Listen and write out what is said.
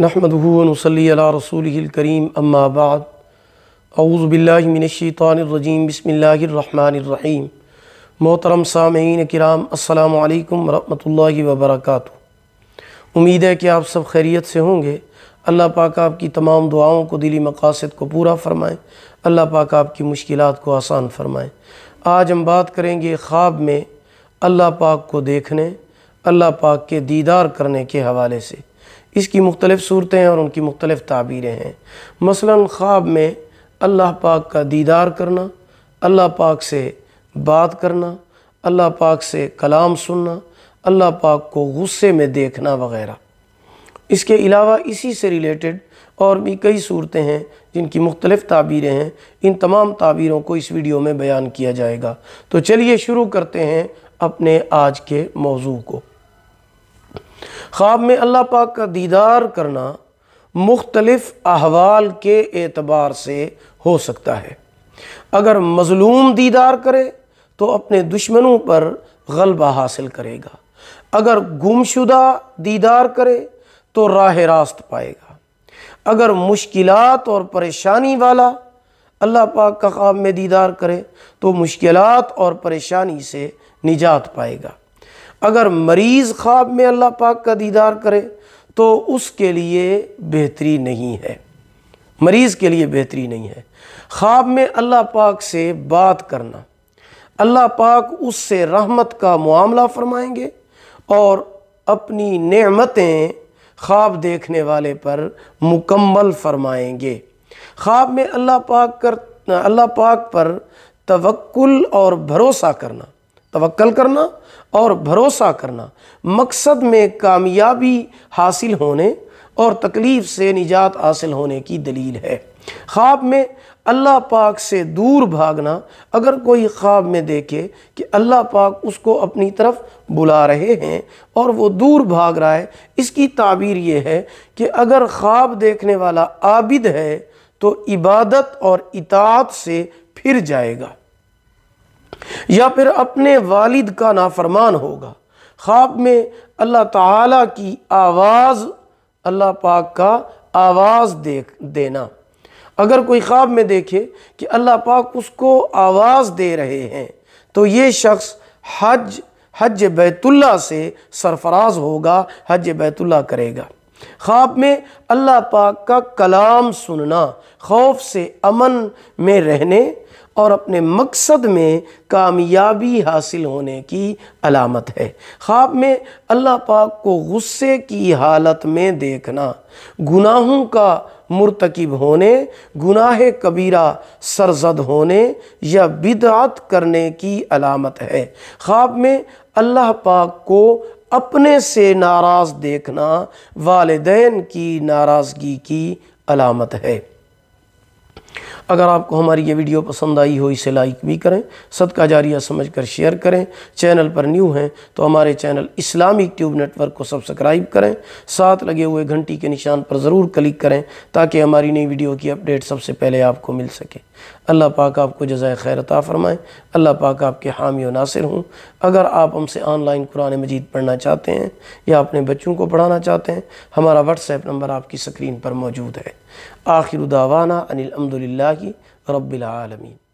रसूल करीम अम्माबाद अऊज़बिल्लिनशानरजीम बसमीम मोहतरम सामीन कराम अल्लाम वरहि वबरक उम्मीद है कि आप सब खैरियत से होंगे अल्लाह पाक आपकी तमाम दुआओं को दिली मकासद को पूरा फ़रमाएँ अल्लाह पाक आपकी मुश्किल को आसान फ़रमाएँ आज हम बात करेंगे ख्वाब में अल्लाह पाक को देखने अल्लाह पाक के दीदार करने के हवाले से इसकी मुख्तलिफ़ सूरतें हैं और उनकी मुख्तलिफ़ ताबीरें हैं मसलन ख्वाब में अल्लाह पाक का दीदार करना अल्लाह पाक से बात करना अल्लाह पाक से कलाम सुनना अल्लाह पाक को गुस्से में देखना वगैरह इसके अलावा इसी से रिलेटेड और भी कई सूरतें हैं जिनकी मुख्तलिफ़ ताबीरें हैं इन तमाम ताबीरों को इस वीडियो में बयान किया जाएगा तो चलिए शुरू करते हैं अपने आज के मौजू को ख्वाब में अल्लाह पाक का दीदार करना मुख्तलफ़ अहवाल के एतबार से हो सकता है अगर मज़लूम दीदार करे तो अपने दुश्मनों पर गलबा हासिल करेगा अगर गुमशुदा दीदार करे तो राह रास्त पाएगा अगर मुश्किल और परेशानी वाला अल्लाह पाक का ख्वाब में दीदार करे तो मुश्किल और परेशानी से निजात पाएगा अगर मरीज़ ख्वाब में अल्लाह पाक का दीदार करे तो उसके लिए बेहतरी नहीं है मरीज़ के लिए बेहतरी नहीं है ख्वाब में अल्लाह पाक से बात करना अल्लाह पाक उससे रहमत का मामला फरमाएंगे और अपनी नेमतें ख्वाब देखने वाले पर मुकम्मल फरमाएंगे ख्वाब में अल्लाह पाक कर अल्लाह पाक पर तवक्ल और भरोसा करना तवक्ल करना और भरोसा करना मकसद में कामयाबी हासिल होने और तकलीफ़ से निजात हासिल होने की दलील है ख्वाब में अल्लाह पाक से दूर भागना अगर कोई ख्वाब में देखे कि अल्लाह पाक उसको अपनी तरफ बुला रहे हैं और वो दूर भाग रहा है इसकी ताबीर ये है कि अगर ख्वाब देखने वाला आबिद है तो इबादत और इतात से फिर जाएगा या फिर अपने वालिद का नाफरमान होगा ख्वाब में अल्लाह ताला की आवाज़ अल्लाह पाक का आवाज़ देख देना अगर कोई ख्वाब में देखे कि अल्लाह पाक उसको आवाज़ दे रहे हैं तो ये शख्स हज हज बैतुल्ला से सरफराज होगा हज बैतुल्ला करेगा ख्वाब में अल्लाह पाक का कलाम सुनना खौफ से अमन में रहने और अपने मकसद में कामयाबी हासिल होने की अलामत है ख्वाब में अल्लाह पाक को गुस्से की हालत में देखना गुनाहों का मुरतकब होने गुनाह कबीरा सरजद होने या बिदात करने की अलामत है ख्वाब में अल्लाह पाक को अपने से नाराज़ देखना वालदेन की नाराज़गी की अलामत है अगर आपको हमारी ये वीडियो पसंद आई हो इसे लाइक भी करें सदका जारिया समझ कर शेयर करें चैनल पर न्यू हैं तो हमारे चैनल इस्लामिक ट्यूब नेटवर्क को सब्सक्राइब करें साथ लगे हुए घंटी के निशान पर ज़रूर क्लिक करें ताकि हमारी नई वीडियो की अपडेट सबसे पहले आपको मिल सके अल्लाह पाक आपको जजाय खैरता फ़रमाएँ अल्लाह पाक आपके हामी व नासिर हूँ अगर आप हमसे ऑनलाइन कुरान मजीद पढ़ना चाहते हैं या अपने बच्चों को पढ़ाना चाहते हैं हमारा व्हाट्सएप नंबर आपकी स्क्रीन पर मौजूद है आखिर दावाना अनिलमदिल्ला لله رب العالمين